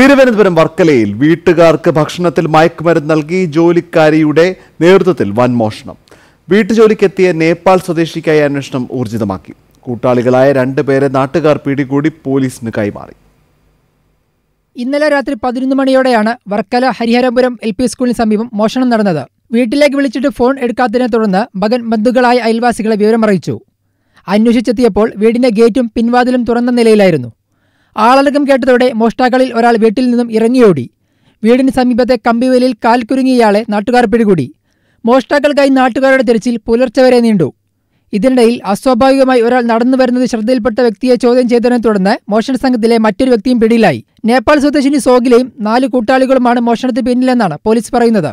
തിരുവനന്തപുരം വർക്കലയിൽ വീട്ടുകാർക്ക് ഭക്ഷണത്തിൽ മയക്കുമരുന്ന് നൽകി ജോലിക്കാരിയുടെ നേതൃത്വത്തിൽ വൻ മോഷണം വീട്ടുജോലിക്കെത്തിയ നേപ്പാൾ സ്വദേശിക്കായി അന്വേഷണം ഊർജിതമാക്കി കൂട്ടാളികളായ രണ്ടുപേരെ നാട്ടുകാർ പിടികൂടി പോലീസിന് കൈമാറി ഇന്നലെ രാത്രി പതിനൊന്ന് മണിയോടെയാണ് വർക്കല ഹരിഹരപുരം എൽ പി സ്കൂളിന് സമീപം മോഷണം നടന്നത് വീട്ടിലേക്ക് വിളിച്ചിട്ട് ഫോൺ എടുക്കാത്തതിനെ തുടർന്ന് മകൻ ബന്ധുക്കളായ അയൽവാസികളെ വിവരമറിയിച്ചു അന്വേഷിച്ചെത്തിയപ്പോൾ വീടിന്റെ ഗേറ്റും പിൻവാതിലും തുറന്ന നിലയിലായിരുന്നു ആളലകം കേട്ടതോടെ മോഷ്ടാക്കളിൽ ഒരാൾ വീട്ടിൽ നിന്നും ഇറങ്ങിയോടി വീടിന് സമീപത്തെ കമ്പിവേലിൽ കാൽ കുരുങ്ങിയയാളെ നാട്ടുകാർ പിടികൂടി മോഷ്ടാക്കൾക്കായി നാട്ടുകാരുടെ തിരച്ചിൽ പുലർച്ചെ വരെ നീണ്ടു ഇതിനിടയിൽ അസ്വാഭാവികമായി ഒരാൾ നടന്നു വരുന്നത് ശ്രദ്ധയിൽപ്പെട്ട വ്യക്തിയെ ചോദ്യം ചെയ്തതിനെ തുടർന്ന് മോഷണ സംഘത്തിലെ മറ്റൊരു വ്യക്തിയും പിടിയിലായി നേപ്പാൾ സ്വദേശിനി സോഗിലയും നാല് കൂട്ടാളികളുമാണ് മോഷണത്തിന് പിന്നിലെന്നാണ് പോലീസ് പറയുന്നത്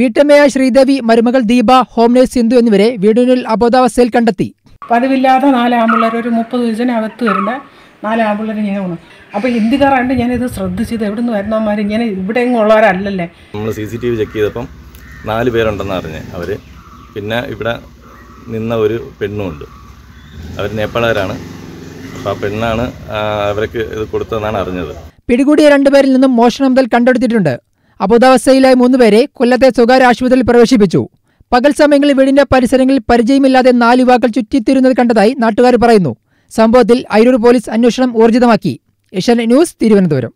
വീട്ടമ്മയായ ശ്രീദേവി മരുമകൾ ദീപ ഹോംലേസ് സിന്ധു എന്നിവരെ വീടിനുള്ളിൽ അബോധാവസ്ഥയിൽ കണ്ടെത്തി പതിവില്ലാതെ നാല് ഒരു മുപ്പത് അകത്ത് വരുന്ന നാല് ആമ്പിള്ളേർ ഞാൻ വന്നു അപ്പൊ ഹിന്ദിക്കാരായിട്ട് ഞാനിത് ശ്രദ്ധിച്ചത് എവിടെ നിന്ന് വരുന്നവന്മാർ ഇങ്ങനെ ഇവിടെ ഉള്ളവരല്ലേ നമ്മൾ C C T V check ചെയ്തപ്പം നാല് പേരുണ്ടെന്ന് അറിഞ്ഞ് അവര് പിന്നെ ഇവിടെ നിന്ന ഒരു പെണ്ണുമുണ്ട് അവർ നേപ്പാളുകാരാണ് അപ്പൊ ആ പെണ്ണാണ് അവർക്ക് ഇത് കൊടുത്തതെന്നാണ് അറിഞ്ഞത് പിടികൂടിയ രണ്ടുപേരിൽ നിന്നും മോഷണം മുതൽ കണ്ടെടുത്തിട്ടുണ്ട് അബുദാവസ്ഥയിലായ മൂന്നുപേരെ കൊല്ലത്തെ സ്വകാര്യ ആശുപത്രിയിൽ പ്രവേശിപ്പിച്ചു പകൽ സമയങ്ങളിൽ വീടിന്റെ പരിസരങ്ങളിൽ പരിചയമില്ലാതെ നാല് യുവാക്കൾ ചുറ്റിത്തിരുന്നത് കണ്ടതായി നാട്ടുകാർ പറയുന്നു സംഭവത്തിൽ അയിരൂർ പോലീസ് അന്വേഷണം ഊർജിതമാക്കി ഏഷ്യാനെറ്റ് ന്യൂസ് തിരുവനന്തപുരം